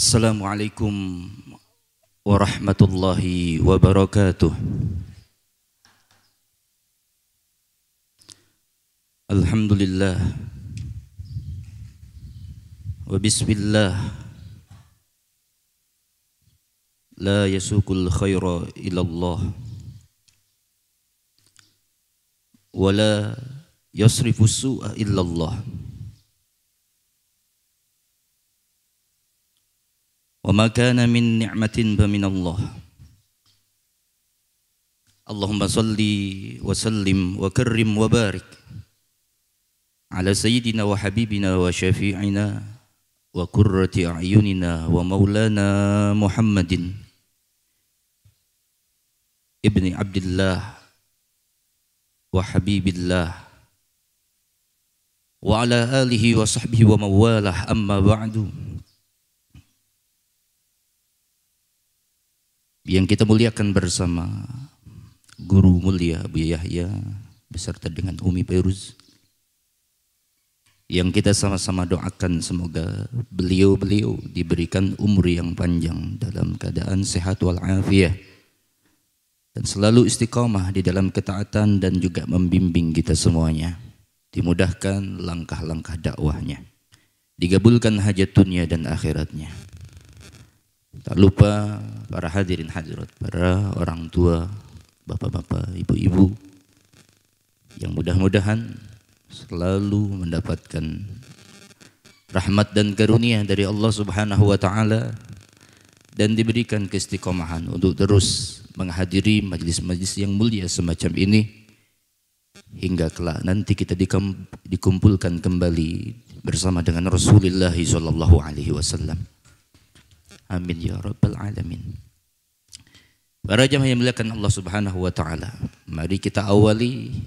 السلام عليكم ورحمة الله وبركاته الحمد لله وبسم الله لا يسوق الخير إلى الله ولا يصرف السوء إلا الله وما كان من نعمة فمن الله اللهم صل وسلم وكرم وبارك على سيدنا وحبيبنا وشفيعنا وقرة أعيننا ومولانا محمد ابن عبد الله وحبيب الله وعلى آله وصحبه ومواله أما بعد yang kita muliakan bersama guru mulia Abu Yahya beserta dengan Umi Perus yang kita sama-sama doakan semoga beliau-beliau diberikan umur yang panjang dalam keadaan sehat walafiat dan selalu istiqomah di dalam ketaatan dan juga membimbing kita semuanya dimudahkan langkah-langkah dakwahnya digabulkan hajat dunia dan akhiratnya Tak lupa para hadirin hadirat, para orang tua, bapak-bapak, ibu-ibu yang mudah-mudahan selalu mendapatkan rahmat dan karunia dari Allah Subhanahu wa taala dan diberikan keistiqomahan untuk terus menghadiri majlis-majlis yang mulia semacam ini hingga kelak nanti kita dikumpulkan kembali bersama dengan Rasulullah sallallahu alaihi wasallam. Amin ya rabbal alamin. Para jemaah yang melihatkan Allah Subhanahu wa taala, mari kita awali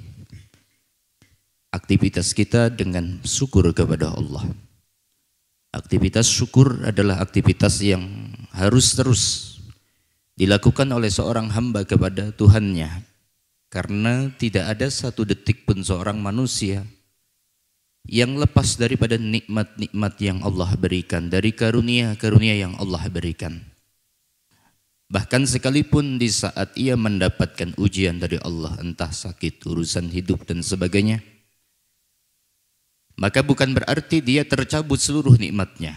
aktivitas kita dengan syukur kepada Allah. Aktivitas syukur adalah aktivitas yang harus terus dilakukan oleh seorang hamba kepada Tuhannya karena tidak ada satu detik pun seorang manusia yang lepas daripada nikmat-nikmat yang Allah berikan, dari karunia-karunia yang Allah berikan. Bahkan sekalipun di saat ia mendapatkan ujian dari Allah, entah sakit, urusan hidup dan sebagainya, maka bukan berarti dia tercabut seluruh nikmatnya.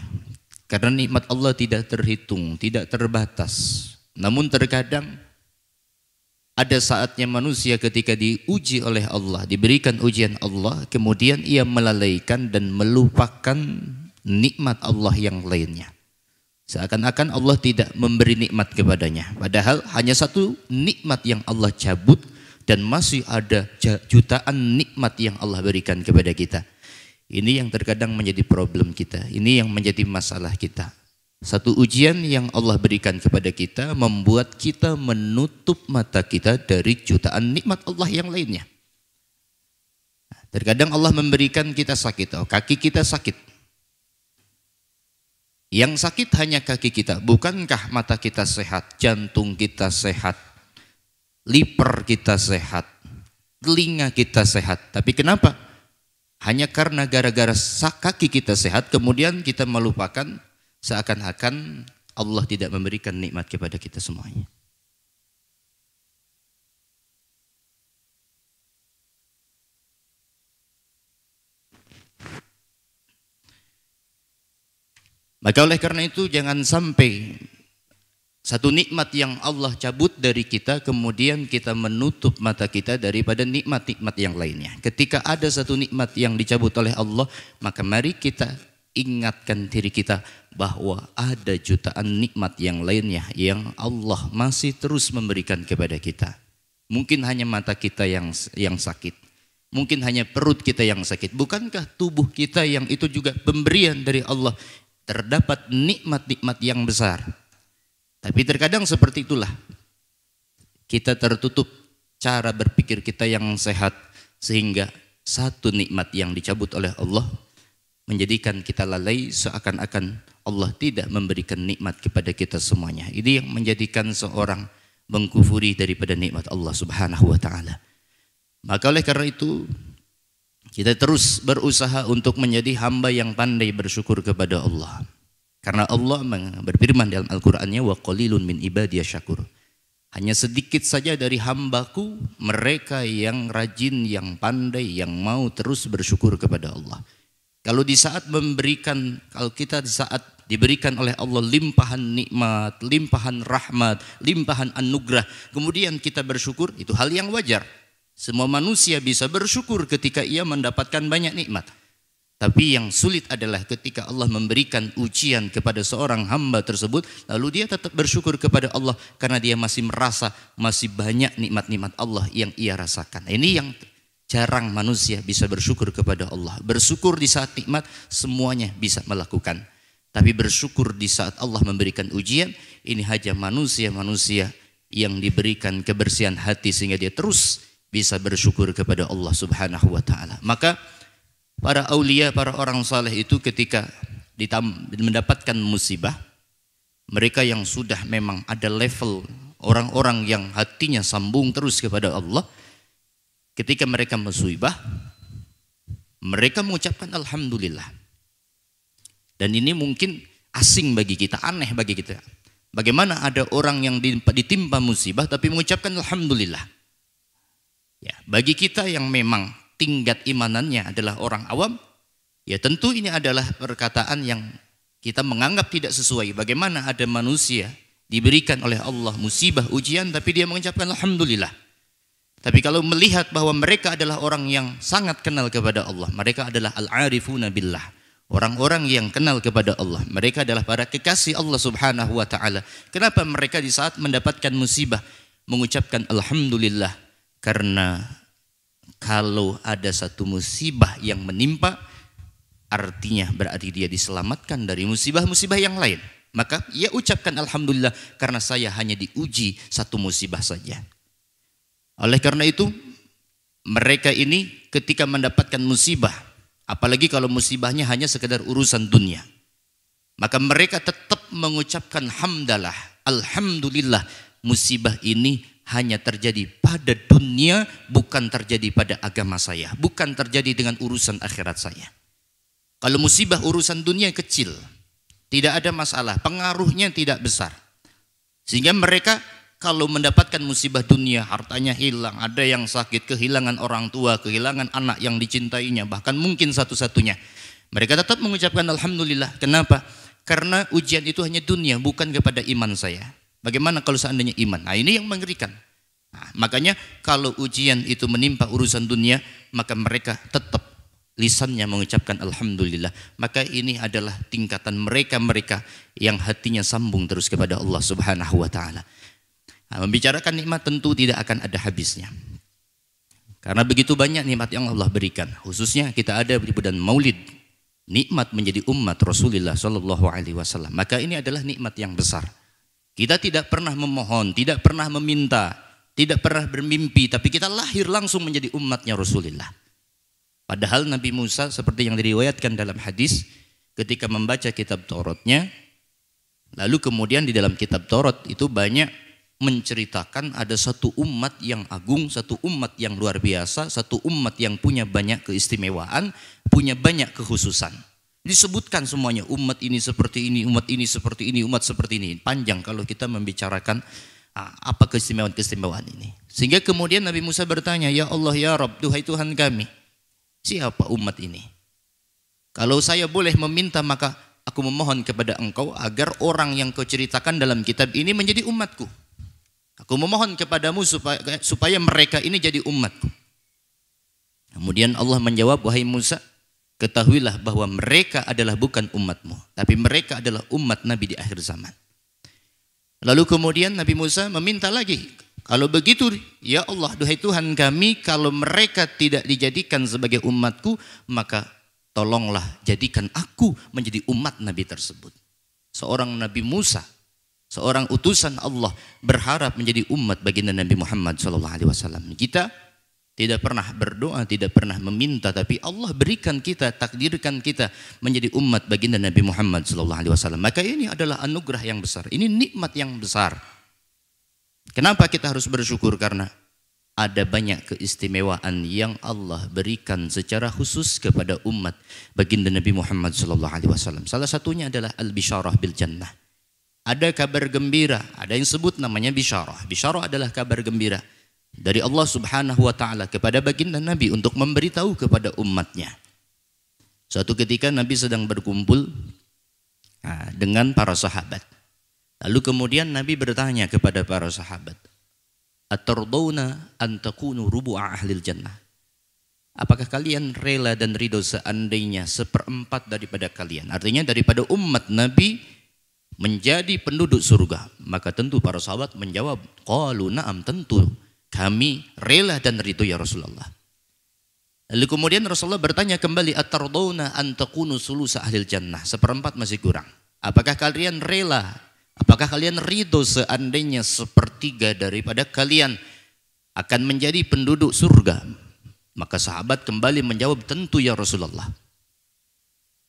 Karena nikmat Allah tidak terhitung, tidak terbatas. Namun terkadang ada saatnya manusia ketika diuji oleh Allah, diberikan ujian Allah, kemudian ia melalaikan dan melupakan nikmat Allah yang lainnya. Seakan-akan Allah tidak memberi nikmat kepadanya. Padahal hanya satu nikmat yang Allah cabut dan masih ada jutaan nikmat yang Allah berikan kepada kita. Ini yang terkadang menjadi problem kita. Ini yang menjadi masalah kita. Satu ujian yang Allah berikan kepada kita membuat kita menutup mata kita dari jutaan nikmat Allah yang lainnya. Terkadang Allah memberikan kita sakit, oh, kaki kita sakit. Yang sakit hanya kaki kita, bukankah mata kita sehat, jantung kita sehat, liver kita sehat, telinga kita sehat. Tapi kenapa? Hanya karena gara-gara kaki kita sehat, kemudian kita melupakan seakan-akan Allah tidak memberikan nikmat kepada kita semuanya. Maka oleh karena itu jangan sampai satu nikmat yang Allah cabut dari kita kemudian kita menutup mata kita daripada nikmat-nikmat yang lainnya. Ketika ada satu nikmat yang dicabut oleh Allah, maka mari kita ingatkan diri kita bahwa ada jutaan nikmat yang lainnya yang Allah masih terus memberikan kepada kita. Mungkin hanya mata kita yang yang sakit. Mungkin hanya perut kita yang sakit. Bukankah tubuh kita yang itu juga pemberian dari Allah? Terdapat nikmat-nikmat yang besar. Tapi terkadang seperti itulah. Kita tertutup cara berpikir kita yang sehat sehingga satu nikmat yang dicabut oleh Allah menjadikan kita lalai seakan-akan Allah tidak memberikan nikmat kepada kita semuanya. Ini yang menjadikan seorang mengkufuri daripada nikmat Allah Subhanahu wa taala. Maka oleh karena itu kita terus berusaha untuk menjadi hamba yang pandai bersyukur kepada Allah. Karena Allah berfirman dalam Al-Qur'annya wa qalilun min ibadiy syakur. Hanya sedikit saja dari hambaku mereka yang rajin, yang pandai, yang mau terus bersyukur kepada Allah. Kalau di saat memberikan, kalau kita di saat diberikan oleh Allah limpahan nikmat, limpahan rahmat, limpahan anugerah, kemudian kita bersyukur, itu hal yang wajar. Semua manusia bisa bersyukur ketika ia mendapatkan banyak nikmat. Tapi yang sulit adalah ketika Allah memberikan ujian kepada seorang hamba tersebut, lalu dia tetap bersyukur kepada Allah karena dia masih merasa masih banyak nikmat-nikmat Allah yang ia rasakan. Nah, ini yang Jarang manusia bisa bersyukur kepada Allah. Bersyukur di saat nikmat semuanya bisa melakukan. Tapi bersyukur di saat Allah memberikan ujian, ini hanya manusia-manusia yang diberikan kebersihan hati sehingga dia terus bisa bersyukur kepada Allah Subhanahu wa taala. Maka para aulia, para orang saleh itu ketika mendapatkan musibah, mereka yang sudah memang ada level orang-orang yang hatinya sambung terus kepada Allah, ketika mereka musibah, mereka mengucapkan alhamdulillah. Dan ini mungkin asing bagi kita, aneh bagi kita. Bagaimana ada orang yang ditimpa musibah tapi mengucapkan alhamdulillah? Ya, bagi kita yang memang tingkat imanannya adalah orang awam, ya tentu ini adalah perkataan yang kita menganggap tidak sesuai. Bagaimana ada manusia diberikan oleh Allah musibah ujian tapi dia mengucapkan alhamdulillah? Tapi kalau melihat bahwa mereka adalah orang yang sangat kenal kepada Allah, mereka adalah al-arifuna billah. Orang-orang yang kenal kepada Allah, mereka adalah para kekasih Allah Subhanahu wa taala. Kenapa mereka di saat mendapatkan musibah mengucapkan alhamdulillah? Karena kalau ada satu musibah yang menimpa artinya berarti dia diselamatkan dari musibah-musibah yang lain. Maka ia ucapkan alhamdulillah karena saya hanya diuji satu musibah saja. Oleh karena itu, mereka ini ketika mendapatkan musibah, apalagi kalau musibahnya hanya sekedar urusan dunia, maka mereka tetap mengucapkan hamdalah, alhamdulillah, musibah ini hanya terjadi pada dunia, bukan terjadi pada agama saya, bukan terjadi dengan urusan akhirat saya. Kalau musibah urusan dunia kecil, tidak ada masalah, pengaruhnya tidak besar. Sehingga mereka kalau mendapatkan musibah dunia, hartanya hilang, ada yang sakit, kehilangan orang tua, kehilangan anak yang dicintainya, bahkan mungkin satu-satunya. Mereka tetap mengucapkan Alhamdulillah. Kenapa? Karena ujian itu hanya dunia, bukan kepada iman saya. Bagaimana kalau seandainya iman? Nah ini yang mengerikan. Nah, makanya kalau ujian itu menimpa urusan dunia, maka mereka tetap lisannya mengucapkan Alhamdulillah. Maka ini adalah tingkatan mereka-mereka yang hatinya sambung terus kepada Allah subhanahu wa ta'ala. Nah, membicarakan nikmat tentu tidak akan ada habisnya. Karena begitu banyak nikmat yang Allah berikan, khususnya kita ada di bulan Maulid, nikmat menjadi umat Rasulullah Shallallahu Alaihi Wasallam. Maka ini adalah nikmat yang besar. Kita tidak pernah memohon, tidak pernah meminta, tidak pernah bermimpi, tapi kita lahir langsung menjadi umatnya Rasulullah. Padahal Nabi Musa seperti yang diriwayatkan dalam hadis ketika membaca kitab Tauratnya, lalu kemudian di dalam kitab Taurat itu banyak menceritakan ada satu umat yang agung, satu umat yang luar biasa, satu umat yang punya banyak keistimewaan, punya banyak kekhususan. Disebutkan semuanya, umat ini seperti ini, umat ini seperti ini, umat seperti ini. Panjang kalau kita membicarakan ah, apa keistimewaan-keistimewaan ini. Sehingga kemudian Nabi Musa bertanya, Ya Allah, Ya Rabb, Duhai Tuhan kami, siapa umat ini? Kalau saya boleh meminta maka aku memohon kepada engkau agar orang yang kau ceritakan dalam kitab ini menjadi umatku. Aku memohon kepadamu supaya, supaya mereka ini jadi umatku. Kemudian Allah menjawab, wahai Musa, ketahuilah bahwa mereka adalah bukan umatmu, tapi mereka adalah umat Nabi di akhir zaman. Lalu kemudian Nabi Musa meminta lagi, kalau begitu ya Allah, duhai Tuhan kami, kalau mereka tidak dijadikan sebagai umatku, maka tolonglah jadikan aku menjadi umat Nabi tersebut. Seorang Nabi Musa seorang utusan Allah berharap menjadi umat baginda Nabi Muhammad SAW. Kita tidak pernah berdoa, tidak pernah meminta, tapi Allah berikan kita, takdirkan kita menjadi umat baginda Nabi Muhammad SAW. Maka ini adalah anugerah yang besar, ini nikmat yang besar. Kenapa kita harus bersyukur? Karena ada banyak keistimewaan yang Allah berikan secara khusus kepada umat baginda Nabi Muhammad SAW. Salah satunya adalah al bisharah bil jannah ada kabar gembira, ada yang sebut namanya bisyarah. Bisyarah adalah kabar gembira dari Allah Subhanahu wa taala kepada baginda Nabi untuk memberitahu kepada umatnya. Suatu ketika Nabi sedang berkumpul ah, dengan para sahabat. Lalu kemudian Nabi bertanya kepada para sahabat, "Atardawna an takunu rubu'a ahlil jannah?" Apakah kalian rela dan ridho seandainya seperempat daripada kalian? Artinya daripada umat Nabi menjadi penduduk surga? Maka tentu para sahabat menjawab, qalu na'am tentu kami rela dan ridho ya Rasulullah. Lalu kemudian Rasulullah bertanya kembali, "Atardawna an takunu sulusa ahlil jannah?" Seperempat masih kurang. Apakah kalian rela? Apakah kalian ridho seandainya sepertiga daripada kalian akan menjadi penduduk surga? Maka sahabat kembali menjawab, "Tentu ya Rasulullah."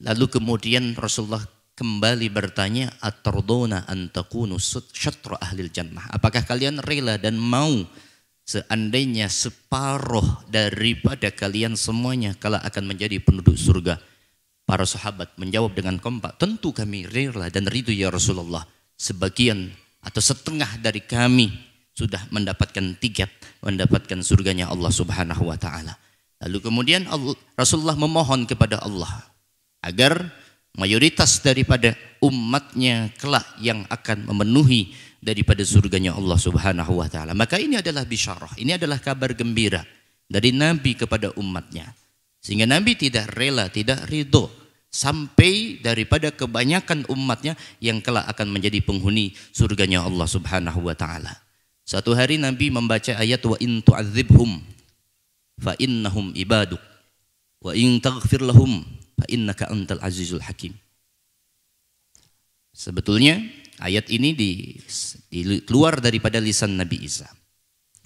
Lalu kemudian Rasulullah kembali bertanya atardona antakunu syatra ahlil jannah. Apakah kalian rela dan mau seandainya separuh daripada kalian semuanya kala akan menjadi penduduk surga? Para sahabat menjawab dengan kompak, tentu kami rela dan ridho ya Rasulullah. Sebagian atau setengah dari kami sudah mendapatkan tiket, mendapatkan surganya Allah subhanahu wa ta'ala. Lalu kemudian Rasulullah memohon kepada Allah agar mayoritas daripada umatnya kelak yang akan memenuhi daripada surganya Allah Subhanahu wa taala. Maka ini adalah bisyarah, ini adalah kabar gembira dari nabi kepada umatnya. Sehingga nabi tidak rela, tidak ridho sampai daripada kebanyakan umatnya yang kelak akan menjadi penghuni surganya Allah Subhanahu wa taala. Satu hari Nabi membaca ayat wa in tu'adzibhum fa innahum ibaduk wa in taghfir lahum innaka antal azizul hakim. Sebetulnya ayat ini di, di, keluar daripada lisan Nabi Isa.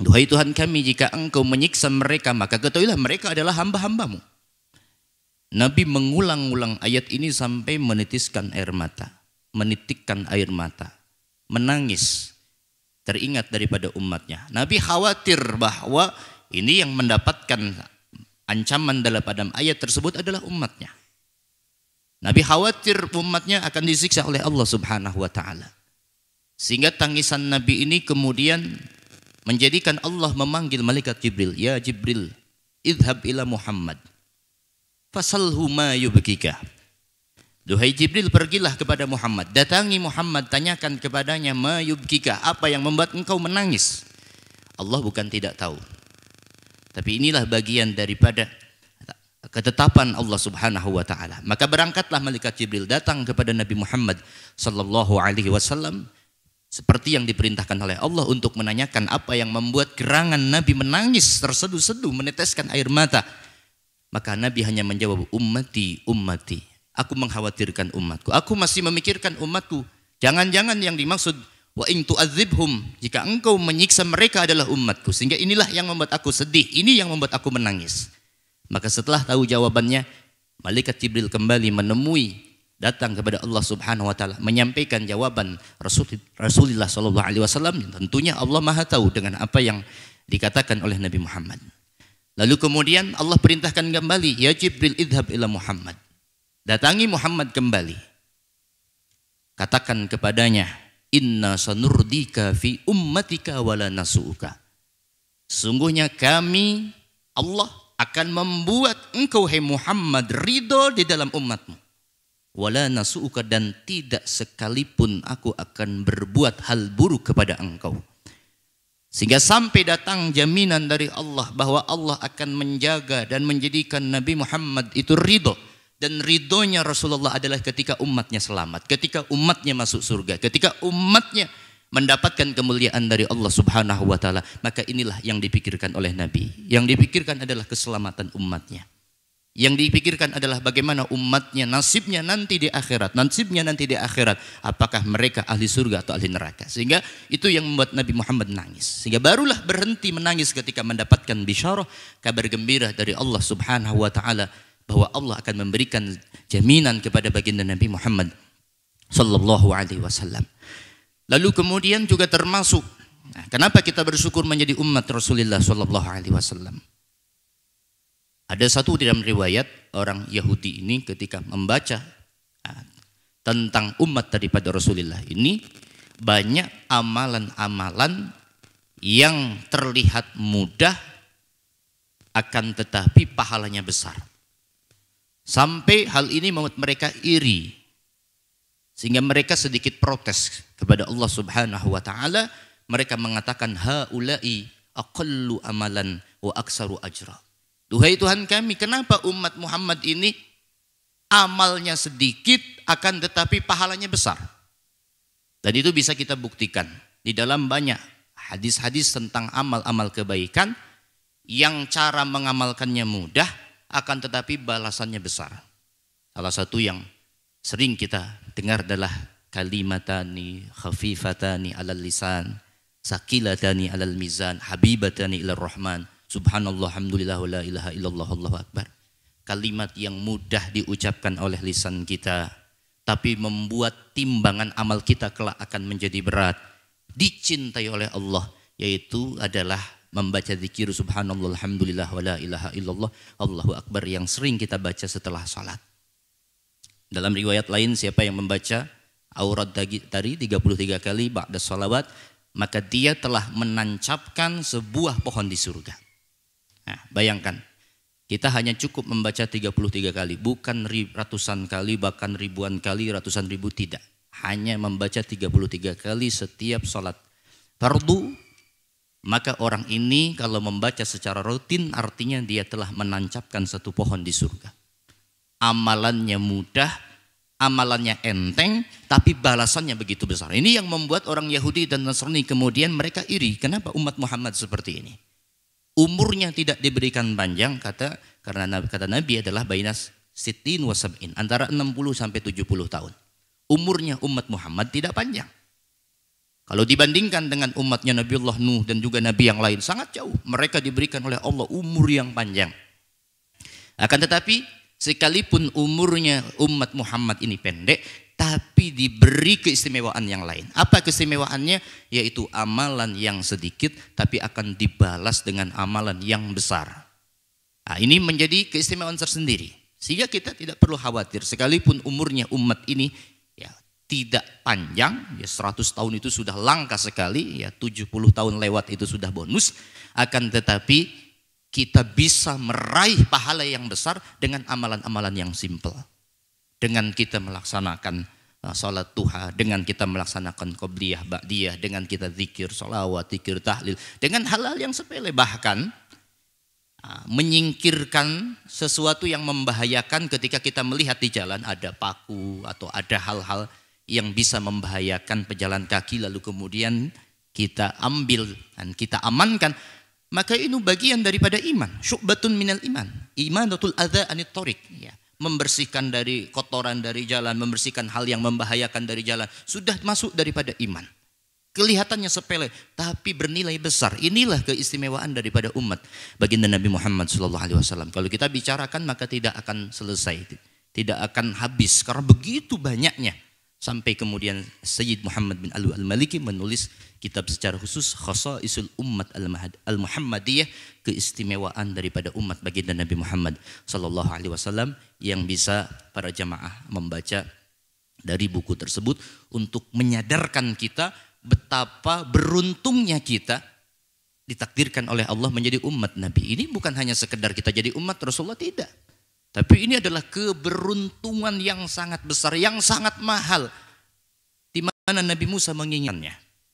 Duhai Tuhan kami jika engkau menyiksa mereka maka ketahuilah mereka adalah hamba-hambamu. Nabi mengulang-ulang ayat ini sampai menitiskan air mata. Menitikkan air mata. Menangis. Teringat daripada umatnya. Nabi khawatir bahwa ini yang mendapatkan ancaman dalam ayat tersebut adalah umatnya. Nabi khawatir umatnya akan disiksa oleh Allah Subhanahu wa taala. Sehingga tangisan Nabi ini kemudian menjadikan Allah memanggil malaikat Jibril, "Ya Jibril, idhab ila Muhammad. Fasalhu ma yubkika." Duhai Jibril, pergilah kepada Muhammad. Datangi Muhammad, tanyakan kepadanya, "Ma yubkika?" Apa yang membuat engkau menangis? Allah bukan tidak tahu. Tapi inilah bagian daripada ketetapan Allah Subhanahu wa taala. Maka berangkatlah malaikat Jibril datang kepada Nabi Muhammad sallallahu alaihi wasallam seperti yang diperintahkan oleh Allah untuk menanyakan apa yang membuat gerangan Nabi menangis terseduh-seduh meneteskan air mata. Maka Nabi hanya menjawab ummati ummati. Aku mengkhawatirkan umatku. Aku masih memikirkan umatku. Jangan-jangan yang dimaksud wa in tu'adzibhum jika engkau menyiksa mereka adalah umatku sehingga inilah yang membuat aku sedih ini yang membuat aku menangis maka setelah tahu jawabannya, malaikat Jibril kembali menemui datang kepada Allah Subhanahu wa taala menyampaikan jawaban Rasulullah sallallahu alaihi wasallam tentunya Allah Maha tahu dengan apa yang dikatakan oleh Nabi Muhammad. Lalu kemudian Allah perintahkan kembali, ya Jibril idhab ila Muhammad. Datangi Muhammad kembali. Katakan kepadanya, inna sanurdika fi ummatika wala nasuuka. Sungguhnya kami Allah akan membuat engkau hai Muhammad ridho di dalam umatmu. Wala nasu'uka dan tidak sekalipun aku akan berbuat hal buruk kepada engkau. Sehingga sampai datang jaminan dari Allah bahwa Allah akan menjaga dan menjadikan Nabi Muhammad itu ridho. Dan ridhonya Rasulullah adalah ketika umatnya selamat, ketika umatnya masuk surga, ketika umatnya mendapatkan kemuliaan dari Allah Subhanahu wa taala, maka inilah yang dipikirkan oleh Nabi. Yang dipikirkan adalah keselamatan umatnya. Yang dipikirkan adalah bagaimana umatnya nasibnya nanti di akhirat, nasibnya nanti di akhirat, apakah mereka ahli surga atau ahli neraka. Sehingga itu yang membuat Nabi Muhammad nangis. Sehingga barulah berhenti menangis ketika mendapatkan bisyarah kabar gembira dari Allah Subhanahu wa taala bahwa Allah akan memberikan jaminan kepada baginda Nabi Muhammad sallallahu alaihi wasallam. Lalu kemudian juga termasuk nah, kenapa kita bersyukur menjadi umat Rasulullah Shallallahu Alaihi Wasallam? Ada satu dalam riwayat orang Yahudi ini ketika membaca ah, tentang umat daripada Rasulullah ini banyak amalan-amalan yang terlihat mudah akan tetapi pahalanya besar. Sampai hal ini membuat mereka iri sehingga mereka sedikit protes kepada Allah Subhanahu wa taala, mereka mengatakan haula'i aqallu amalan wa aksaru ajra. Duhai Tuhan kami, kenapa umat Muhammad ini amalnya sedikit akan tetapi pahalanya besar? Dan itu bisa kita buktikan di dalam banyak hadis-hadis tentang amal-amal kebaikan yang cara mengamalkannya mudah akan tetapi balasannya besar. Salah satu yang sering kita dengar adalah kalimatani khafifatani alal lisan sakilatani alal mizan habibatani ilal rahman subhanallah alhamdulillah la ilaha illallah allahu akbar kalimat yang mudah diucapkan oleh lisan kita tapi membuat timbangan amal kita kelak akan menjadi berat dicintai oleh Allah yaitu adalah membaca zikir subhanallah alhamdulillah wala ilaha illallah Allahu akbar yang sering kita baca setelah salat. Dalam riwayat lain siapa yang membaca aurat tadi 33 kali ba'da salawat maka dia telah menancapkan sebuah pohon di surga. Nah, bayangkan kita hanya cukup membaca 33 kali, bukan ratusan kali, bahkan ribuan kali, ratusan ribu tidak. Hanya membaca 33 kali setiap sholat fardu, maka orang ini kalau membaca secara rutin artinya dia telah menancapkan satu pohon di surga. Amalannya mudah, amalannya enteng, tapi balasannya begitu besar. Ini yang membuat orang Yahudi dan Nasrani kemudian mereka iri. Kenapa umat Muhammad seperti ini? Umurnya tidak diberikan panjang, kata karena kata Nabi adalah bainas sitin wasabin, antara 60 sampai 70 tahun. Umurnya umat Muhammad tidak panjang. Kalau dibandingkan dengan umatnya Nabiullah Nuh dan juga Nabi yang lain, sangat jauh. Mereka diberikan oleh Allah umur yang panjang. Akan tetapi Sekalipun umurnya umat Muhammad ini pendek, tapi diberi keistimewaan yang lain. Apa keistimewaannya? Yaitu amalan yang sedikit, tapi akan dibalas dengan amalan yang besar. Nah, ini menjadi keistimewaan tersendiri. Sehingga kita tidak perlu khawatir, sekalipun umurnya umat ini ya tidak panjang, ya 100 tahun itu sudah langka sekali, ya 70 tahun lewat itu sudah bonus, akan tetapi kita bisa meraih pahala yang besar dengan amalan-amalan yang simpel. Dengan kita melaksanakan uh, sholat duha, dengan kita melaksanakan qobliyah, ba'diyah, dengan kita zikir, sholawat, zikir, tahlil, dengan hal-hal yang sepele bahkan uh, menyingkirkan sesuatu yang membahayakan ketika kita melihat di jalan ada paku atau ada hal-hal yang bisa membahayakan pejalan kaki lalu kemudian kita ambil dan kita amankan maka ini bagian daripada iman. Syubatun minal iman. Imanatul adza anit torik. Ya. Membersihkan dari kotoran dari jalan. Membersihkan hal yang membahayakan dari jalan. Sudah masuk daripada iman. Kelihatannya sepele, tapi bernilai besar. Inilah keistimewaan daripada umat baginda Nabi Muhammad Alaihi Wasallam Kalau kita bicarakan maka tidak akan selesai, tidak akan habis karena begitu banyaknya Sampai kemudian Sayyid Muhammad bin Alwi al-Maliki menulis kitab secara khusus Khasa'isul Ummat al-Muhammadiyah keistimewaan daripada umat baginda Nabi Muhammad sallallahu alaihi wasallam yang bisa para jamaah membaca dari buku tersebut untuk menyadarkan kita betapa beruntungnya kita ditakdirkan oleh Allah menjadi umat Nabi. Ini bukan hanya sekedar kita jadi umat Rasulullah tidak. Tapi ini adalah keberuntungan yang sangat besar, yang sangat mahal. Di mana Nabi Musa menginginkannya.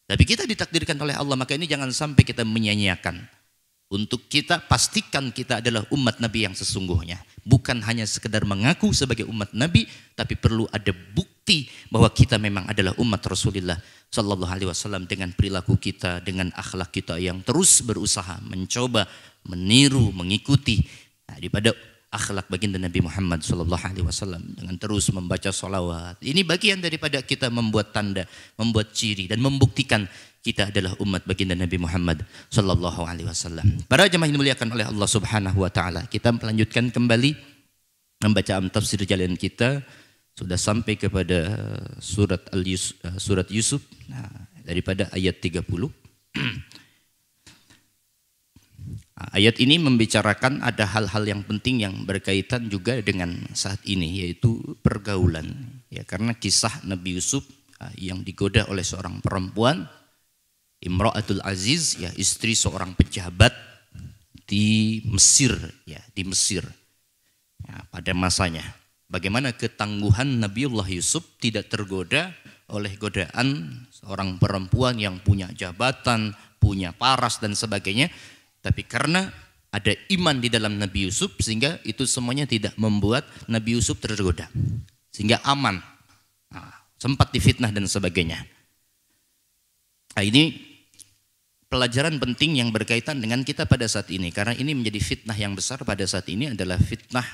Tapi kita ditakdirkan oleh Allah, maka ini jangan sampai kita menyanyiakan. Untuk kita pastikan kita adalah umat Nabi yang sesungguhnya. Bukan hanya sekedar mengaku sebagai umat Nabi, tapi perlu ada bukti bahwa kita memang adalah umat Rasulullah Sallallahu Alaihi Wasallam dengan perilaku kita, dengan akhlak kita yang terus berusaha mencoba meniru, mengikuti. Nah, daripada akhlak baginda Nabi Muhammad Shallallahu Alaihi Wasallam dengan terus membaca solawat. Ini bagian daripada kita membuat tanda, membuat ciri dan membuktikan kita adalah umat baginda Nabi Muhammad Shallallahu Alaihi Wasallam. Para jemaah yang dimuliakan oleh Allah Subhanahu Wa Taala, kita melanjutkan kembali membaca tafsir jalan kita sudah sampai kepada uh, surat Al -Yus, uh, surat Yusuf nah, daripada ayat 30. Nah, ayat ini membicarakan ada hal-hal yang penting yang berkaitan juga dengan saat ini yaitu pergaulan. Ya karena kisah Nabi Yusuf ah, yang digoda oleh seorang perempuan Imra'atul Aziz ya istri seorang pejabat di Mesir ya di Mesir ya, pada masanya. Bagaimana ketangguhan Nabiullah Yusuf tidak tergoda oleh godaan seorang perempuan yang punya jabatan, punya paras dan sebagainya tapi karena ada iman di dalam Nabi Yusuf sehingga itu semuanya tidak membuat Nabi Yusuf tergoda. Sehingga aman. Nah, sempat difitnah dan sebagainya. Nah, ini pelajaran penting yang berkaitan dengan kita pada saat ini karena ini menjadi fitnah yang besar pada saat ini adalah fitnah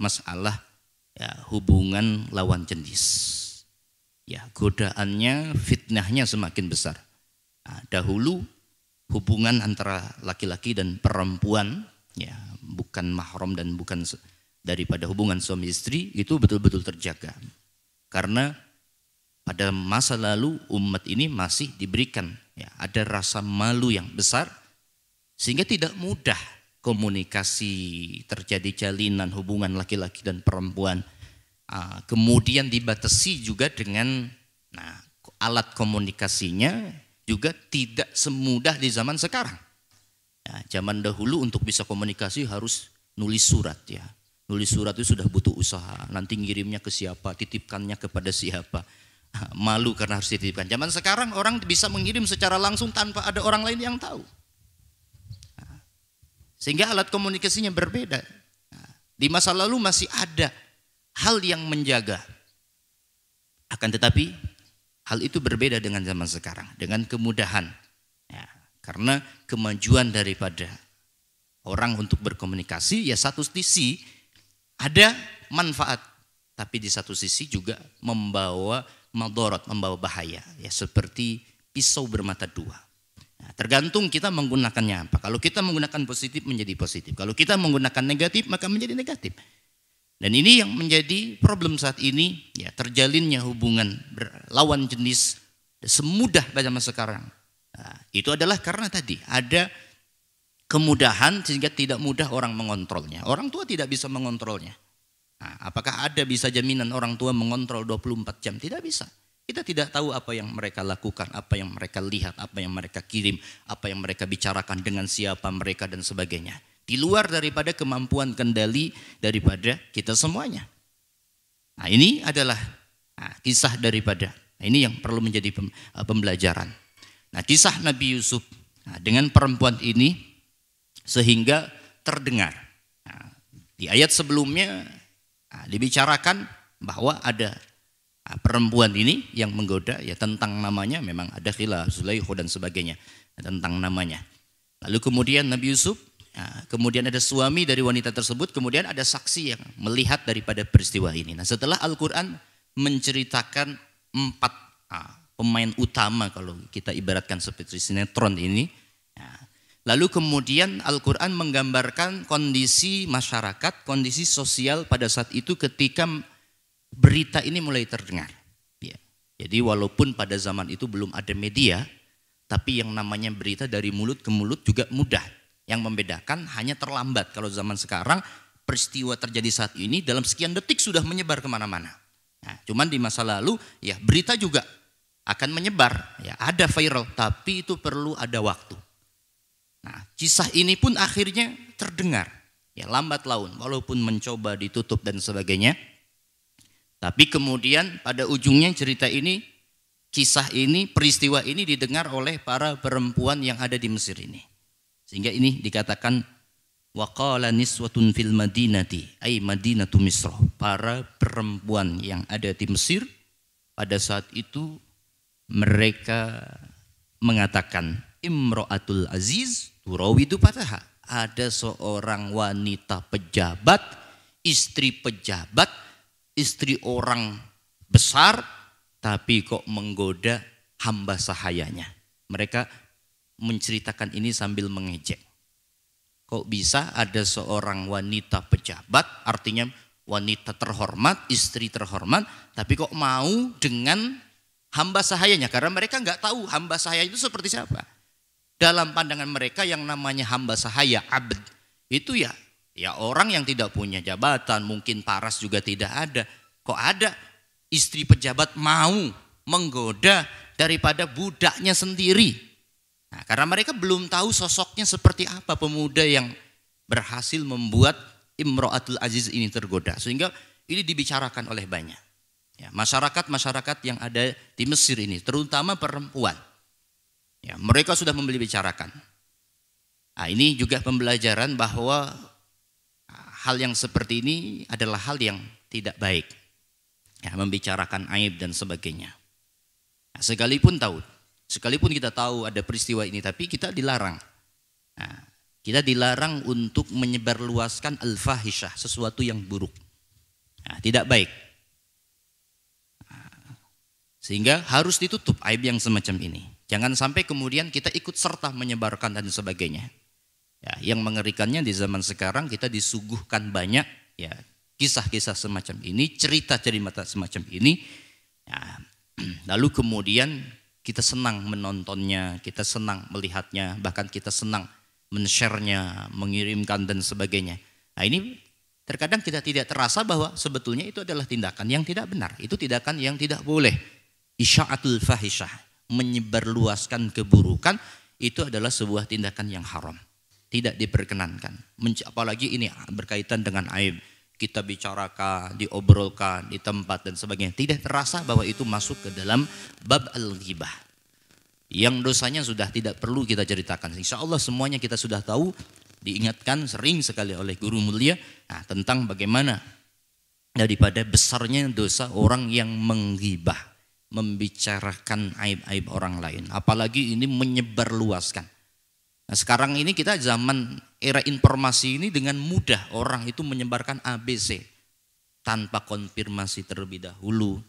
masalah ya, hubungan lawan jenis. Ya, godaannya, fitnahnya semakin besar. Nah, dahulu hubungan antara laki-laki dan perempuan ya bukan mahram dan bukan daripada hubungan suami istri itu betul-betul terjaga karena pada masa lalu umat ini masih diberikan ya, ada rasa malu yang besar sehingga tidak mudah komunikasi terjadi jalinan hubungan laki-laki dan perempuan ah, kemudian dibatasi juga dengan nah, alat komunikasinya juga tidak semudah di zaman sekarang. Ya, zaman dahulu untuk bisa komunikasi harus nulis surat ya. Nulis surat itu sudah butuh usaha. Nanti ngirimnya ke siapa, titipkannya kepada siapa. Malu karena harus dititipkan. Zaman sekarang orang bisa mengirim secara langsung tanpa ada orang lain yang tahu. Ya. Sehingga alat komunikasinya berbeda. Ya. Di masa lalu masih ada hal yang menjaga. Akan tetapi Hal itu berbeda dengan zaman sekarang, dengan kemudahan. Ya, karena kemajuan daripada orang untuk berkomunikasi, ya satu sisi ada manfaat, tapi di satu sisi juga membawa madorot, membawa bahaya. Ya seperti pisau bermata dua. Nah, tergantung kita menggunakannya apa. Kalau kita menggunakan positif menjadi positif. Kalau kita menggunakan negatif maka menjadi negatif. Dan ini yang menjadi problem saat ini, ya terjalinnya hubungan lawan jenis semudah pada masa sekarang. Nah, itu adalah karena tadi ada kemudahan sehingga tidak mudah orang mengontrolnya. Orang tua tidak bisa mengontrolnya. Nah, apakah ada bisa jaminan orang tua mengontrol 24 jam? Tidak bisa. Kita tidak tahu apa yang mereka lakukan, apa yang mereka lihat, apa yang mereka kirim, apa yang mereka bicarakan dengan siapa mereka dan sebagainya. Di luar daripada kemampuan kendali daripada kita semuanya. Nah ini adalah nah, kisah daripada, nah, ini yang perlu menjadi eh, pembelajaran. Nah kisah Nabi Yusuf nah, dengan perempuan ini sehingga terdengar. Nah, di ayat sebelumnya nah, dibicarakan bahwa ada Nah, perempuan ini yang menggoda ya tentang namanya memang ada khilaf Zulaikho dan sebagainya tentang namanya. Lalu kemudian Nabi Yusuf Nah, kemudian ada suami dari wanita tersebut, kemudian ada saksi yang melihat daripada peristiwa ini. Nah, setelah Al-Quran menceritakan empat nah, pemain utama kalau kita ibaratkan seperti sinetron ini. Nah, lalu kemudian Al-Quran menggambarkan kondisi masyarakat, kondisi sosial pada saat itu ketika berita ini mulai terdengar. Ya. Jadi walaupun pada zaman itu belum ada media, tapi yang namanya berita dari mulut ke mulut juga mudah yang membedakan hanya terlambat. Kalau zaman sekarang peristiwa terjadi saat ini dalam sekian detik sudah menyebar kemana-mana. Nah, cuman di masa lalu ya berita juga akan menyebar. Ya ada viral tapi itu perlu ada waktu. Nah, kisah ini pun akhirnya terdengar. Ya lambat laun walaupun mencoba ditutup dan sebagainya. Tapi kemudian pada ujungnya cerita ini kisah ini, peristiwa ini didengar oleh para perempuan yang ada di Mesir ini. Sehingga ini dikatakan waqala niswatun fil madinati ay madinatu misra. Para perempuan yang ada di Mesir pada saat itu mereka mengatakan imra'atul aziz turawidu pataha. Ada seorang wanita pejabat, istri pejabat, istri orang besar tapi kok menggoda hamba sahayanya. Mereka menceritakan ini sambil mengejek. Kok bisa ada seorang wanita pejabat, artinya wanita terhormat, istri terhormat, tapi kok mau dengan hamba sahayanya? Karena mereka nggak tahu hamba sahaya itu seperti siapa. Dalam pandangan mereka yang namanya hamba sahaya, abd, itu ya ya orang yang tidak punya jabatan, mungkin paras juga tidak ada. Kok ada istri pejabat mau menggoda daripada budaknya sendiri? Nah, karena mereka belum tahu sosoknya seperti apa pemuda yang berhasil membuat Imro'atul Aziz ini tergoda. Sehingga ini dibicarakan oleh banyak. masyarakat masyarakat-masyarakat yang ada di Mesir ini, terutama perempuan. Ya, mereka sudah membeli bicarakan. Nah, ini juga pembelajaran bahwa ah, hal yang seperti ini adalah hal yang tidak baik. Ya, membicarakan aib dan sebagainya. Nah, sekalipun tahu, Sekalipun kita tahu ada peristiwa ini, tapi kita dilarang. Nah, kita dilarang untuk menyebarluaskan al-fahishah, sesuatu yang buruk. Nah, tidak baik. Nah, sehingga harus ditutup aib yang semacam ini. Jangan sampai kemudian kita ikut serta menyebarkan dan sebagainya. Ya, yang mengerikannya di zaman sekarang kita disuguhkan banyak ya kisah-kisah semacam ini, cerita-cerita semacam ini. Ya, lalu kemudian kita senang menontonnya, kita senang melihatnya, bahkan kita senang men-share-nya, mengirimkan dan sebagainya. Nah ini terkadang kita tidak terasa bahwa sebetulnya itu adalah tindakan yang tidak benar. Itu tindakan yang tidak boleh. Isya'atul fahisyah, menyebarluaskan keburukan, itu adalah sebuah tindakan yang haram. Tidak diperkenankan. Apalagi ini berkaitan dengan aib kita bicarakan, diobrolkan di tempat dan sebagainya. Tidak terasa bahwa itu masuk ke dalam bab al-ghibah. Yang dosanya sudah tidak perlu kita ceritakan. Insya Allah semuanya kita sudah tahu, diingatkan sering sekali oleh guru mulia nah, tentang bagaimana daripada besarnya dosa orang yang menggibah, membicarakan aib-aib orang lain. Apalagi ini menyebarluaskan Nah, sekarang ini kita zaman era informasi ini dengan mudah orang itu menyebarkan ABC tanpa konfirmasi terlebih dahulu,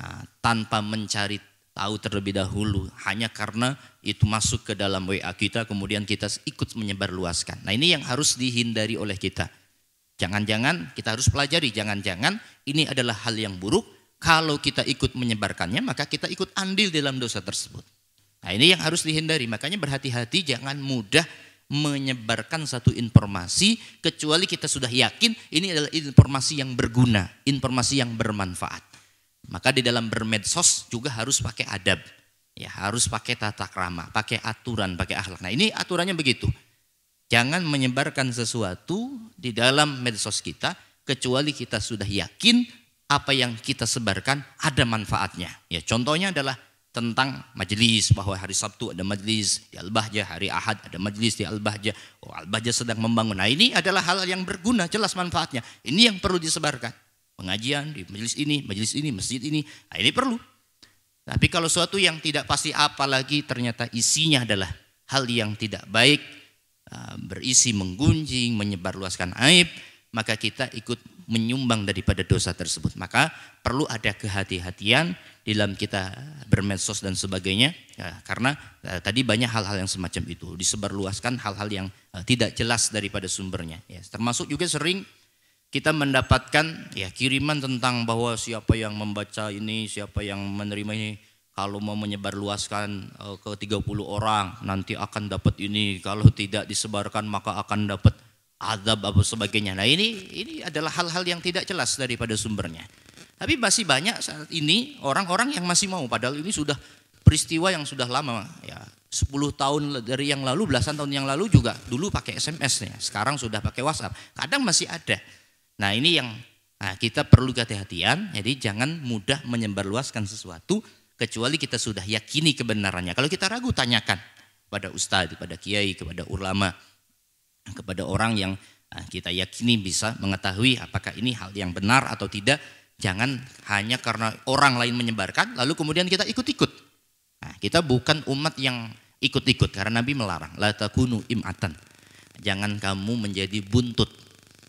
nah, tanpa mencari tahu terlebih dahulu, hanya karena itu masuk ke dalam WA kita, kemudian kita ikut menyebar Nah ini yang harus dihindari oleh kita. Jangan-jangan kita harus pelajari, jangan-jangan ini adalah hal yang buruk. Kalau kita ikut menyebarkannya, maka kita ikut andil dalam dosa tersebut. Nah ini yang harus dihindari. Makanya berhati-hati jangan mudah menyebarkan satu informasi kecuali kita sudah yakin ini adalah informasi yang berguna, informasi yang bermanfaat. Maka di dalam bermedsos juga harus pakai adab. Ya, harus pakai tata krama, pakai aturan, pakai akhlak. Nah, ini aturannya begitu. Jangan menyebarkan sesuatu di dalam medsos kita kecuali kita sudah yakin apa yang kita sebarkan ada manfaatnya. Ya, contohnya adalah tentang majelis bahwa hari Sabtu ada majelis di Al-Bahjah, hari Ahad ada majelis di Al-Bahjah. Oh, Al-Bahjah sedang membangun. Nah, ini adalah hal yang berguna, jelas manfaatnya. Ini yang perlu disebarkan. Pengajian di majelis ini, majelis ini, masjid ini. Nah, ini perlu. Tapi kalau suatu yang tidak pasti apalagi ternyata isinya adalah hal yang tidak baik, eh, berisi menggunjing, menyebarluaskan aib, maka kita ikut menyumbang daripada dosa tersebut. Maka perlu ada kehati-hatian di dalam kita bermedsos dan sebagainya ya, karena ya, tadi banyak hal-hal yang semacam itu disebarluaskan hal-hal yang e, tidak jelas daripada sumbernya ya termasuk juga sering kita mendapatkan ya kiriman tentang bahwa siapa yang membaca ini siapa yang menerima ini kalau mau menyebarluaskan uh, ke 30 orang nanti akan dapat ini kalau tidak disebarkan maka akan dapat azab atau sebagainya. Nah ini ini adalah hal-hal yang tidak jelas daripada sumbernya. Tapi masih banyak saat ini orang-orang yang masih mau padahal ini sudah peristiwa yang sudah lama ya 10 tahun dari yang lalu belasan tahun yang lalu juga dulu pakai SMS ya sekarang sudah pakai WhatsApp kadang masih ada nah ini yang nah, kita perlu kehati-hatian jadi jangan mudah menyebarluaskan sesuatu kecuali kita sudah yakini kebenarannya kalau kita ragu tanyakan pada Ustaz, kepada kiai kepada ulama kepada orang yang ah, kita yakini bisa mengetahui apakah ini hal yang benar atau tidak Jangan hanya karena orang lain menyebarkan, lalu kemudian kita ikut-ikut. Nah, kita bukan umat yang ikut-ikut, karena Nabi melarang. La takunu im'atan. Jangan kamu menjadi buntut.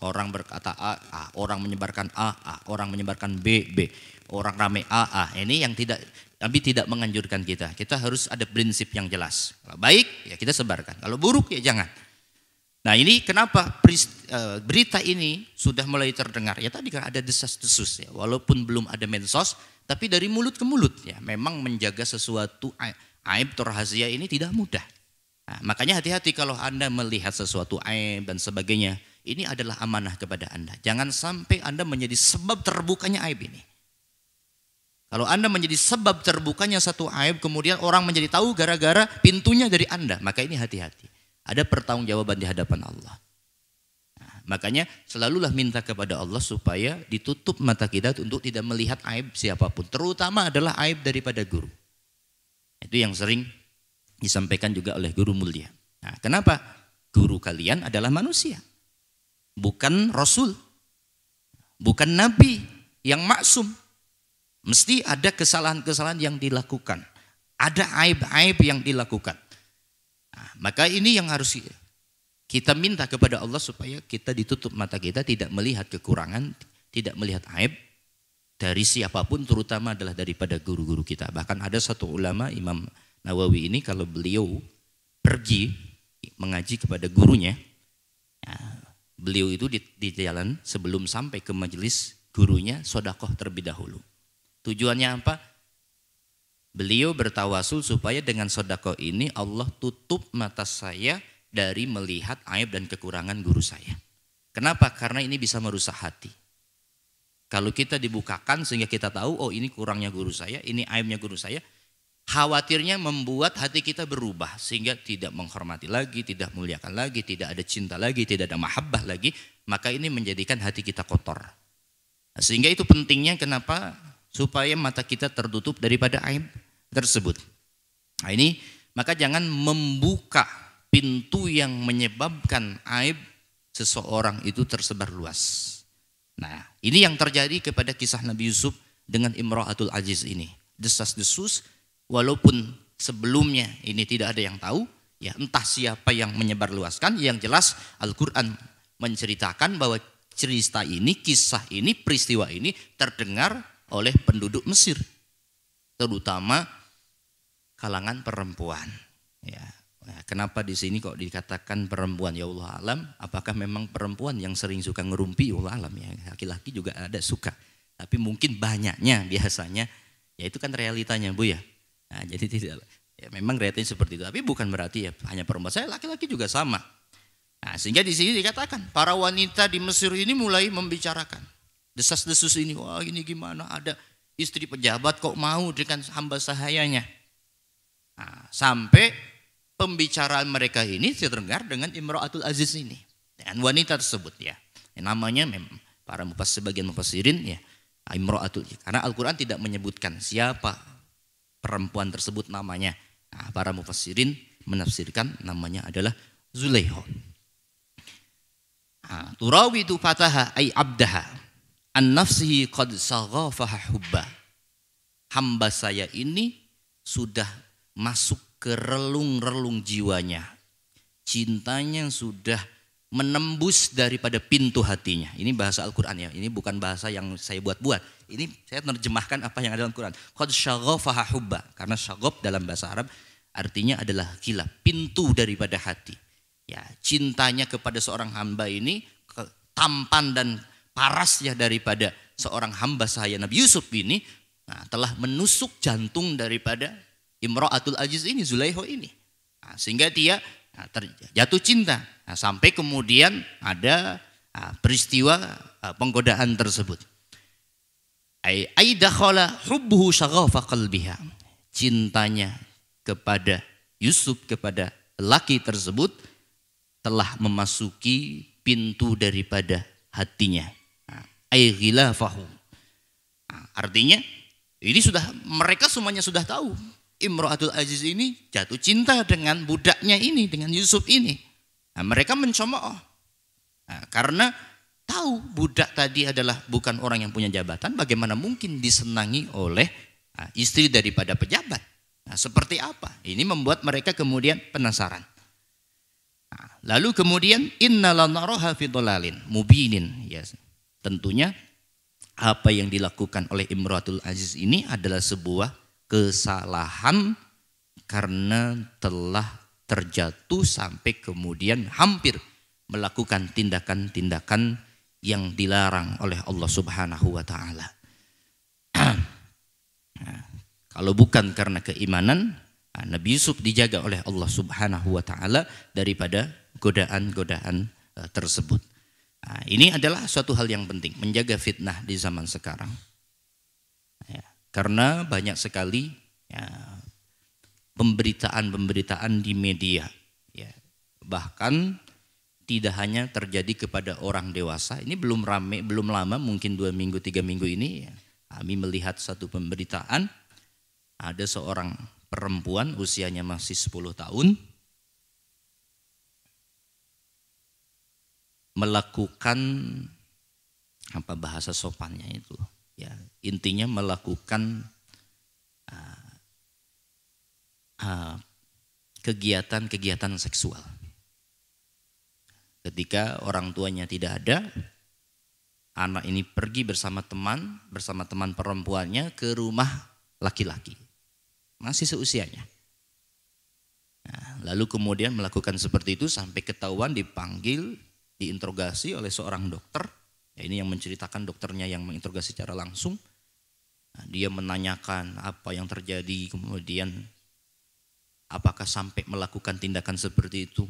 Orang berkata A, A. Orang menyebarkan A, A. Orang menyebarkan B, B. Orang rame A, A. Ini yang tidak Nabi tidak menganjurkan kita. Kita harus ada prinsip yang jelas. Kalau baik, ya kita sebarkan. Kalau buruk, ya jangan. Nah ini kenapa eh, berita ini sudah mulai terdengar? Ya tadi kan ada desas-desus ya, walaupun belum ada mensos, tapi dari mulut ke mulut ya. Memang menjaga sesuatu aib atau rahasia ini tidak mudah. Nah, makanya hati-hati kalau Anda melihat sesuatu aib dan sebagainya. Ini adalah amanah kepada Anda. Jangan sampai Anda menjadi sebab terbukanya aib ini. Kalau Anda menjadi sebab terbukanya satu aib, kemudian orang menjadi tahu gara-gara pintunya dari Anda, maka ini hati-hati. Ada pertanggungjawaban di hadapan Allah. Nah, makanya selalulah minta kepada Allah supaya ditutup mata kita untuk tidak melihat aib siapapun. Terutama adalah aib daripada guru. Itu yang sering disampaikan juga oleh guru mulia. Nah, kenapa? Guru kalian adalah manusia. Bukan rasul. Bukan nabi yang maksum. Mesti ada kesalahan-kesalahan yang dilakukan. Ada aib-aib yang dilakukan. Nah, maka ini yang harus kita minta kepada Allah supaya kita ditutup mata kita tidak melihat kekurangan, tidak melihat aib dari siapapun terutama adalah daripada guru-guru kita. Bahkan ada satu ulama Imam Nawawi ini kalau beliau pergi mengaji kepada gurunya, ya, beliau itu di, di jalan sebelum sampai ke majelis gurunya sodakoh terlebih dahulu. Tujuannya apa? Beliau bertawasul supaya dengan sodako ini Allah tutup mata saya dari melihat aib dan kekurangan guru saya. Kenapa? Karena ini bisa merusak hati. Kalau kita dibukakan sehingga kita tahu, oh ini kurangnya guru saya, ini aibnya guru saya, khawatirnya membuat hati kita berubah sehingga tidak menghormati lagi, tidak muliakan lagi, tidak ada cinta lagi, tidak ada mahabbah lagi, maka ini menjadikan hati kita kotor. Sehingga itu pentingnya kenapa supaya mata kita tertutup daripada aib tersebut. Nah ini maka jangan membuka pintu yang menyebabkan aib seseorang itu tersebar luas. Nah ini yang terjadi kepada kisah Nabi Yusuf dengan Imra'atul Aziz ini. Desas-desus walaupun sebelumnya ini tidak ada yang tahu. Ya entah siapa yang menyebar luaskan. Yang jelas Al-Quran menceritakan bahwa cerita ini, kisah ini, peristiwa ini terdengar oleh penduduk Mesir. Terutama kalangan perempuan. Ya. Nah, kenapa di sini kok dikatakan perempuan ya Allah alam? Apakah memang perempuan yang sering suka ngerumpi ya Allah alam ya? Laki-laki juga ada suka, tapi mungkin banyaknya biasanya ya itu kan realitanya Bu ya. Nah, jadi tidak ya memang realitanya seperti itu, tapi bukan berarti ya hanya perempuan. Saya laki-laki juga sama. Nah, sehingga di sini dikatakan para wanita di Mesir ini mulai membicarakan desas-desus ini, wah ini gimana ada istri pejabat kok mau dengan hamba sahayanya. Nah, sampai pembicaraan mereka ini terdengar dengan Imra'atul Aziz ini. Dengan wanita tersebut ya. Yang namanya memang para mufas, sebagian mufasirin ya Atul Karena Al-Quran tidak menyebutkan siapa perempuan tersebut namanya. Nah, para mufasirin menafsirkan namanya adalah Zulaiho. Nah, itu fataha ay abdaha an nafsihi qad saghafaha hubba. Hamba saya ini sudah masuk ke relung-relung jiwanya. Cintanya sudah menembus daripada pintu hatinya. Ini bahasa Al-Quran ya, ini bukan bahasa yang saya buat-buat. Ini saya terjemahkan apa yang ada dalam quran Qad syagofaha hubba, karena syagof dalam bahasa Arab artinya adalah gila. pintu daripada hati. Ya, cintanya kepada seorang hamba ini tampan dan parasnya daripada seorang hamba sahaya Nabi Yusuf ini nah, telah menusuk jantung daripada Imro'atul Ajiz ini, Zulaiho ini. Nah, sehingga dia nah, jatuh cinta. Nah, sampai kemudian ada nah, peristiwa nah, penggodaan tersebut. Aidakhala hubbuhu syaghafa qalbiha. Cintanya kepada Yusuf, kepada laki tersebut telah memasuki pintu daripada hatinya. Nah, Aigilafahu. Nah, artinya ini sudah mereka semuanya sudah tahu Imro'atul Aziz ini jatuh cinta dengan budaknya ini, dengan Yusuf ini. Nah, mereka mencemooh. Nah, karena tahu budak tadi adalah bukan orang yang punya jabatan, bagaimana mungkin disenangi oleh ah, istri daripada pejabat? Nah, seperti apa? Ini membuat mereka kemudian penasaran. Nah, lalu kemudian innalanaroha fidolalin mubinin. Ya, tentunya apa yang dilakukan oleh Imratul Aziz ini adalah sebuah kesalahan karena telah terjatuh sampai kemudian hampir melakukan tindakan-tindakan yang dilarang oleh Allah Subhanahu wa taala. Nah, kalau bukan karena keimanan, nah, Nabi Yusuf dijaga oleh Allah Subhanahu wa taala daripada godaan-godaan eh, tersebut. Nah, ini adalah suatu hal yang penting, menjaga fitnah di zaman sekarang. Karena banyak sekali ya, pemberitaan-pemberitaan di media. Ya. Bahkan tidak hanya terjadi kepada orang dewasa. Ini belum rame, belum lama, mungkin dua minggu, tiga minggu ini. Ya. Kami melihat satu pemberitaan, ada seorang perempuan usianya masih 10 tahun, melakukan apa bahasa sopannya itu ya intinya melakukan uh, uh, kegiatan-kegiatan seksual. Ketika orang tuanya tidak ada, anak ini pergi bersama teman, bersama teman perempuannya ke rumah laki-laki. Masih seusianya. Nah, lalu kemudian melakukan seperti itu sampai ketahuan dipanggil, diinterogasi oleh seorang dokter Ya, ini yang menceritakan dokternya yang menginterogasi secara langsung. Nah, dia menanyakan apa yang terjadi, kemudian apakah sampai melakukan tindakan seperti itu.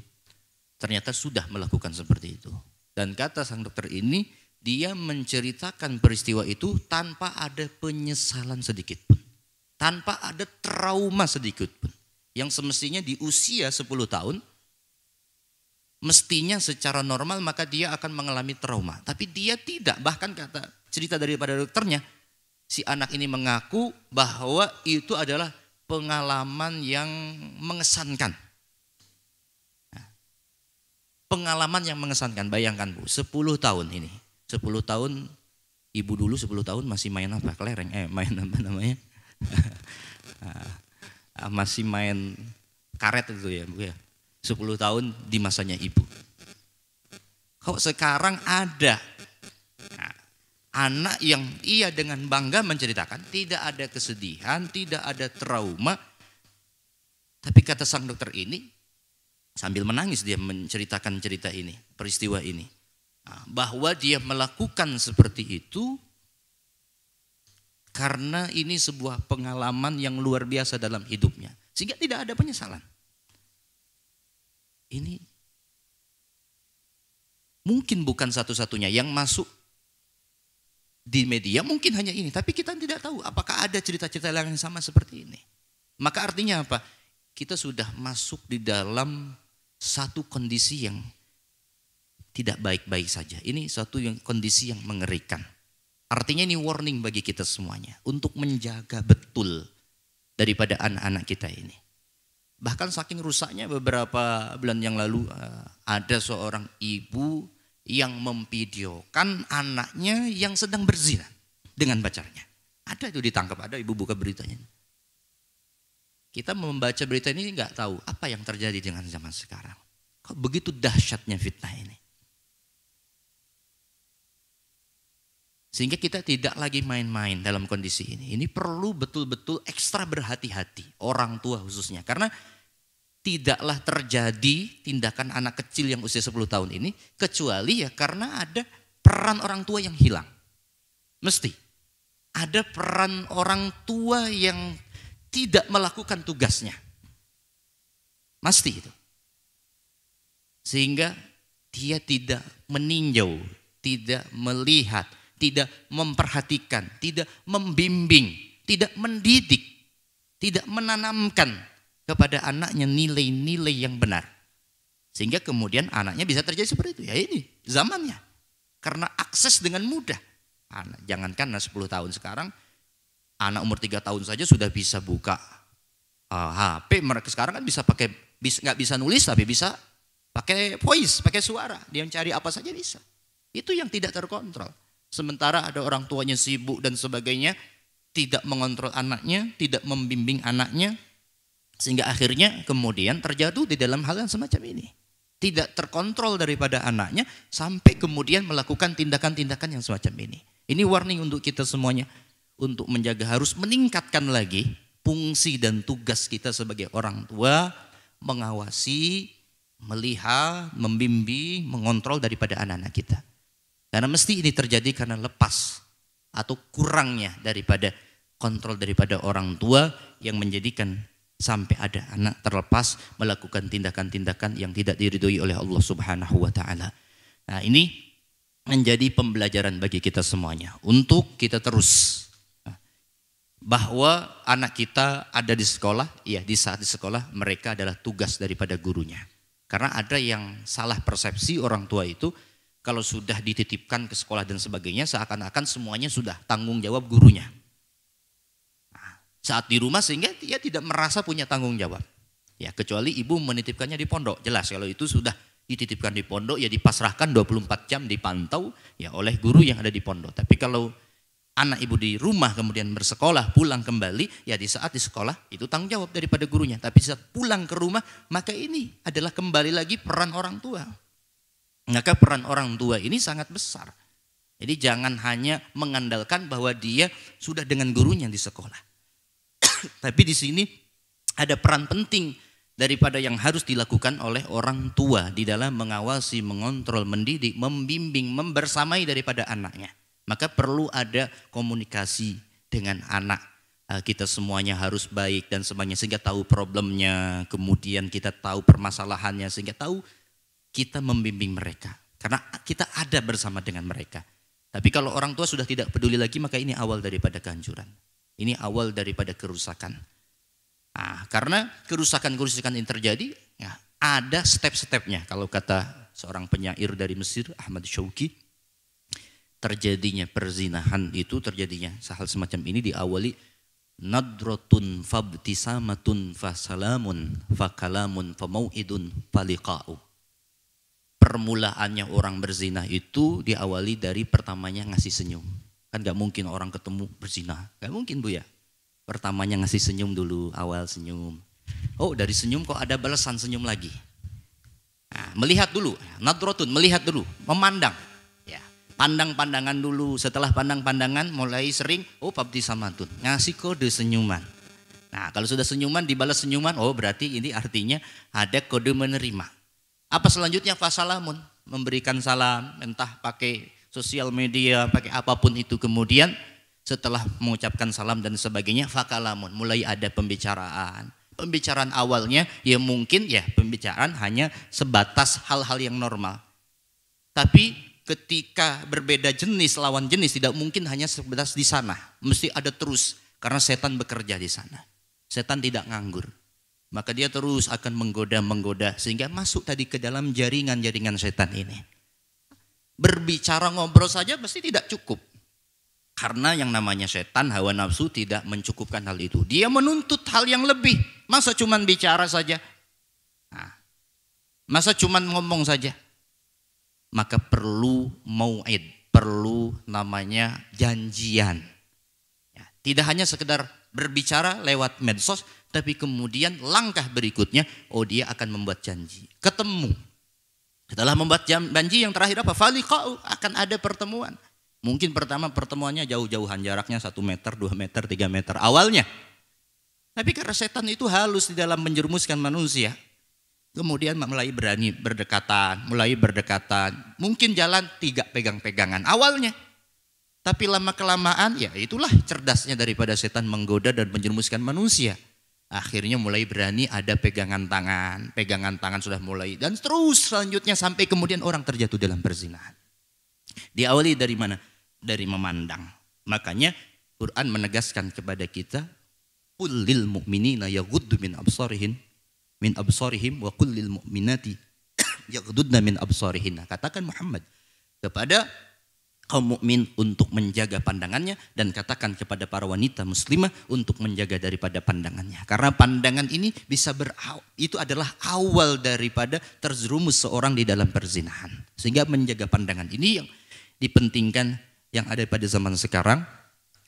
Ternyata sudah melakukan seperti itu. Dan kata sang dokter ini, dia menceritakan peristiwa itu tanpa ada penyesalan sedikit pun. Tanpa ada trauma sedikit pun. Yang semestinya di usia 10 tahun, mestinya secara normal maka dia akan mengalami trauma. Tapi dia tidak, bahkan kata cerita daripada dokternya, si anak ini mengaku bahwa itu adalah pengalaman yang mengesankan. Nah, pengalaman yang mengesankan, bayangkan Bu, 10 tahun ini. 10 tahun, ibu dulu 10 tahun masih main apa? Kelereng, eh main apa namanya? Ah, masih main karet itu ya Bu ya 10 tahun di masanya ibu. Kok sekarang ada nah, anak yang ia dengan bangga menceritakan tidak ada kesedihan, tidak ada trauma. Tapi kata sang dokter ini sambil menangis dia menceritakan cerita ini, peristiwa ini. Ah, bahwa dia melakukan seperti itu karena ini sebuah pengalaman yang luar biasa dalam hidupnya. Sehingga tidak ada penyesalan. Ini mungkin bukan satu-satunya yang masuk di media mungkin hanya ini, tapi kita tidak tahu apakah ada cerita-cerita lain yang sama seperti ini. Maka artinya apa? Kita sudah masuk di dalam satu kondisi yang tidak baik-baik saja. Ini satu yang kondisi yang mengerikan. Artinya ini warning bagi kita semuanya untuk menjaga betul daripada anak-anak kita ini. Bahkan saking rusaknya beberapa bulan yang lalu eh, ada seorang ibu yang memvideokan anaknya yang sedang berzina dengan pacarnya. Ada itu ditangkap, ada ibu buka beritanya. Kita membaca berita ini nggak tahu apa yang terjadi dengan zaman sekarang. Kok begitu dahsyatnya fitnah ini. Sehingga kita tidak lagi main-main dalam kondisi ini. Ini perlu betul-betul ekstra berhati-hati orang tua khususnya. Karena tidaklah terjadi tindakan anak kecil yang usia 10 tahun ini kecuali ya karena ada peran orang tua yang hilang. Mesti ada peran orang tua yang tidak melakukan tugasnya. mesti itu. Sehingga dia tidak meninjau, tidak melihat, tidak memperhatikan, tidak membimbing, tidak mendidik, tidak menanamkan kepada anaknya nilai-nilai yang benar. Sehingga kemudian anaknya bisa terjadi seperti itu. Ya ini zamannya. Karena akses dengan mudah. Anak, jangankan 10 tahun sekarang, anak umur 3 tahun saja sudah bisa buka uh, eh, HP. Mereka sekarang kan bisa pakai, bisa, nggak bisa nulis tapi bisa pakai voice, pakai suara. Dia mencari apa saja bisa. Itu yang tidak terkontrol. Sementara ada orang tuanya sibuk dan sebagainya, tidak mengontrol anaknya, tidak membimbing anaknya, sehingga akhirnya kemudian terjatuh di dalam hal yang semacam ini. Tidak terkontrol daripada anaknya sampai kemudian melakukan tindakan-tindakan yang semacam ini. Ini warning untuk kita semuanya untuk menjaga harus meningkatkan lagi fungsi dan tugas kita sebagai orang tua mengawasi, melihat, membimbing, mengontrol daripada anak-anak kita. Karena mesti ini terjadi karena lepas atau kurangnya daripada kontrol daripada orang tua yang menjadikan sampai ada anak terlepas melakukan tindakan-tindakan yang tidak diridhoi oleh Allah Subhanahu wa taala. Nah, ini menjadi pembelajaran bagi kita semuanya untuk kita terus nah, bahwa anak kita ada di sekolah, ya di saat di sekolah mereka adalah tugas daripada gurunya. Karena ada yang salah persepsi orang tua itu kalau sudah dititipkan ke sekolah dan sebagainya seakan-akan semuanya sudah tanggung jawab gurunya. Nah, saat di rumah sehingga dia tidak merasa punya tanggung jawab. Ya, kecuali ibu menitipkannya di pondok. Jelas kalau itu sudah dititipkan di pondok ya dipasrahkan 24 jam dipantau ya oleh guru yang ada di pondok. Tapi kalau anak ibu di rumah kemudian bersekolah pulang kembali ya di saat di sekolah itu tanggung jawab daripada gurunya. Tapi saat pulang ke rumah maka ini adalah kembali lagi peran orang tua. Maka peran orang tua ini sangat besar. Jadi jangan hanya mengandalkan bahwa dia sudah dengan gurunya di sekolah. Tapi di sini ada peran penting daripada yang harus dilakukan oleh orang tua di dalam mengawasi, mengontrol, mendidik, membimbing, membersamai daripada anaknya. Maka perlu ada komunikasi dengan anak. Eh, kita semuanya harus baik dan semuanya sehingga tahu problemnya, kemudian kita tahu permasalahannya sehingga tahu kita membimbing mereka. Karena kita ada bersama dengan mereka. Tapi kalau orang tua sudah tidak peduli lagi, maka ini awal daripada kehancuran. Ini awal daripada kerusakan. Nah, karena kerusakan-kerusakan yang terjadi, ya, ada step-stepnya. Kalau kata seorang penyair dari Mesir, Ahmad Syauki, terjadinya perzinahan itu, terjadinya hal semacam ini diawali nadrotun fabtisamatun fasalamun fakalamun famauidun faliqa'u permulaannya orang berzina itu diawali dari pertamanya ngasih senyum. Kan gak mungkin orang ketemu berzina. Gak mungkin Bu ya. Pertamanya ngasih senyum dulu, awal senyum. Oh dari senyum kok ada balasan senyum lagi. Nah, melihat dulu, nah, nadrotun, melihat dulu, memandang. Ya, pandang-pandangan dulu, setelah pandang-pandangan mulai sering, oh pabdi samantun, ngasih kode senyuman. Nah kalau sudah senyuman dibalas senyuman, oh berarti ini artinya ada kode menerima. Apa selanjutnya fasalamun? Memberikan salam, entah pakai sosial media, pakai apapun itu. Kemudian setelah mengucapkan salam dan sebagainya, fakalamun. Mulai ada pembicaraan. Pembicaraan awalnya ya mungkin ya pembicaraan hanya sebatas hal-hal yang normal. Tapi ketika berbeda jenis lawan jenis tidak mungkin hanya sebatas di sana. Mesti ada terus karena setan bekerja di sana. Setan tidak nganggur. Maka dia terus akan menggoda-menggoda sehingga masuk tadi ke dalam jaringan-jaringan setan ini. Berbicara ngobrol saja pasti tidak cukup. Karena yang namanya setan, hawa nafsu tidak mencukupkan hal itu. Dia menuntut hal yang lebih. Masa cuman bicara saja? Nah, masa cuman ngomong saja? Maka perlu mau'id, perlu namanya janjian. Ya, tidak hanya sekedar berbicara lewat medsos, tapi kemudian langkah berikutnya, oh dia akan membuat janji. Ketemu. Setelah membuat janji yang terakhir apa? Falikau akan ada pertemuan. Mungkin pertama pertemuannya jauh-jauhan jaraknya satu meter, dua meter, tiga meter awalnya. Tapi karena setan itu halus di dalam menjerumuskan manusia. Kemudian mulai berani berdekatan, mulai berdekatan. Mungkin jalan tiga pegang-pegangan awalnya. Tapi lama-kelamaan ya itulah cerdasnya daripada setan menggoda dan menjerumuskan manusia. Akhirnya mulai berani ada pegangan tangan, pegangan tangan sudah mulai dan terus selanjutnya sampai kemudian orang terjatuh dalam perzinahan. Diawali dari mana? Dari memandang. Makanya Quran menegaskan kepada kita kulil mu'minina yaghuddu min absarihin min absarihim wa kulil mu'minati na min absorihin. Katakan Muhammad kepada kaum mukmin untuk menjaga pandangannya dan katakan kepada para wanita muslimah untuk menjaga daripada pandangannya karena pandangan ini bisa ber itu adalah awal daripada terjerumus seorang di dalam perzinahan sehingga menjaga pandangan ini yang dipentingkan yang ada pada zaman sekarang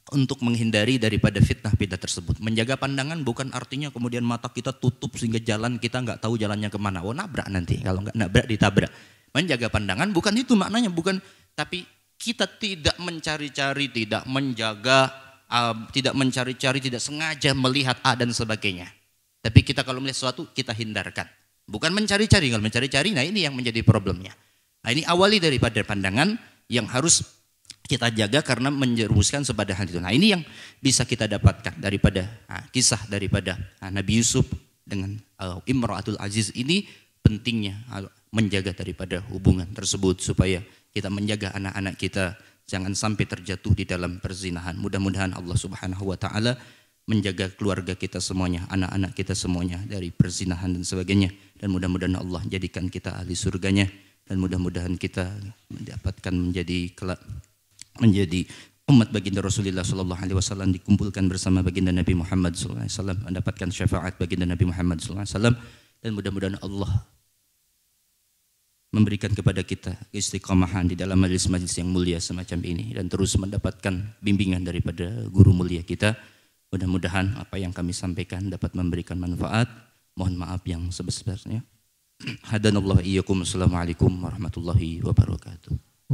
untuk menghindari daripada fitnah beda tersebut. Menjaga pandangan bukan artinya kemudian mata kita tutup sehingga jalan kita nggak tahu jalannya kemana. Oh nabrak nanti, kalau nggak nabrak ditabrak. Menjaga pandangan bukan itu maknanya, bukan tapi kita tidak mencari-cari, tidak menjaga, eh, tidak mencari-cari, tidak sengaja melihat A dan sebagainya. Tapi kita kalau melihat sesuatu, kita hindarkan. Bukan mencari-cari, kalau mencari-cari, nah ini yang menjadi problemnya. Nah ini awali daripada pandangan yang harus kita jaga karena menjerumuskan kepada hal itu. Nah ini yang bisa kita dapatkan daripada nah, kisah daripada nah, Nabi Yusuf dengan uh, eh, Imratul Aziz ini pentingnya ah, menjaga daripada hubungan tersebut supaya kita menjaga anak-anak kita jangan sampai terjatuh di dalam perzinahan. Mudah-mudahan Allah Subhanahu wa taala menjaga keluarga kita semuanya, anak-anak kita semuanya dari perzinahan dan sebagainya dan mudah-mudahan Allah jadikan kita ahli surganya dan mudah-mudahan kita mendapatkan menjadi kelak menjadi umat baginda Rasulullah sallallahu alaihi wasallam dikumpulkan bersama baginda Nabi Muhammad sallallahu alaihi wasallam mendapatkan syafaat baginda Nabi Muhammad sallallahu alaihi wasallam dan mudah-mudahan Allah memberikan kepada kita istiqomahan di dalam majelis-majelis yang mulia semacam ini dan terus mendapatkan bimbingan daripada guru mulia kita. Mudah-mudahan apa yang kami sampaikan dapat memberikan manfaat. Mohon maaf yang sebesar-besarnya. iyyakum. Assalamualaikum warahmatullahi wabarakatuh.